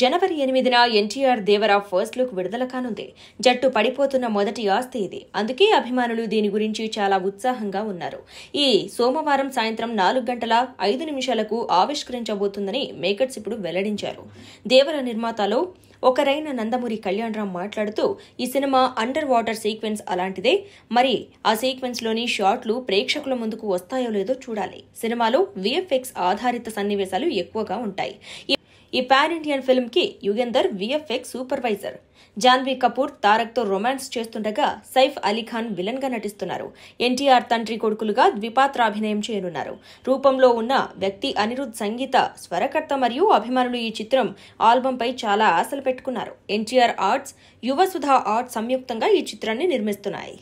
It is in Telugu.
జనవరి ఎనిమిదిన ఎన్టీఆర్ దేవరా ఫస్ట్ లుక్ విడుదల కానుంది జట్టు పడిపోతున్న మొదటి ఆస్తి ఇది అందుకే అభిమానులు దీని గురించి చాలా ఉత్సాహంగా ఉన్నారు ఈ సోమవారం సాయంత్రం నాలుగు గంటల ఐదు నిమిషాలకు ఆవిష్కరించబోతుందని మేకర్స్ ఇప్పుడు వెల్లడించారు దేవర నిర్మాతలో ఒకరైన నందమూరి కళ్యాణరామ్ మాట్లాడుతూ ఈ సినిమా అండర్ వాటర్ సీక్వెన్స్ అలాంటిదే మరి ఆ సీక్వెన్స్లోని షాట్లు ప్రేక్షకుల ముందుకు వస్తాయో లేదో చూడాలి సినిమాలో విఎఫ్ఎక్స్ ఆధారిత సన్నివేశాలు ఎక్కువగా ఉంటాయి ఈ పాన్ ఇండియన్ ఫిల్మ్కి యుగేందర్ విఎఫ్ఎక్స్ సూపర్వైజర్ జాన్వీ కపూర్ తారక్తో రొమాన్స్ చేస్తుండగా సైఫ్ అలీఖాన్ విలన్గా నటిస్తున్నారు ఎన్టీఆర్ తండ్రి కొడుకులుగా ద్విపాత్రాభినయం చేయనున్నారు రూపంలో ఉన్న వ్యక్తి అనిరుద్ సంగీత స్వరకర్త మరియు అభిమానులు ఈ చిత్రం ఆల్బంపై చాలా ఆశలు పెట్టుకున్నారు ఎన్టీఆర్ ఆర్ట్స్ యువసుధ ఆర్ట్స్ సంయుక్తంగా ఈ చిత్రాన్ని నిర్మిస్తున్నాయి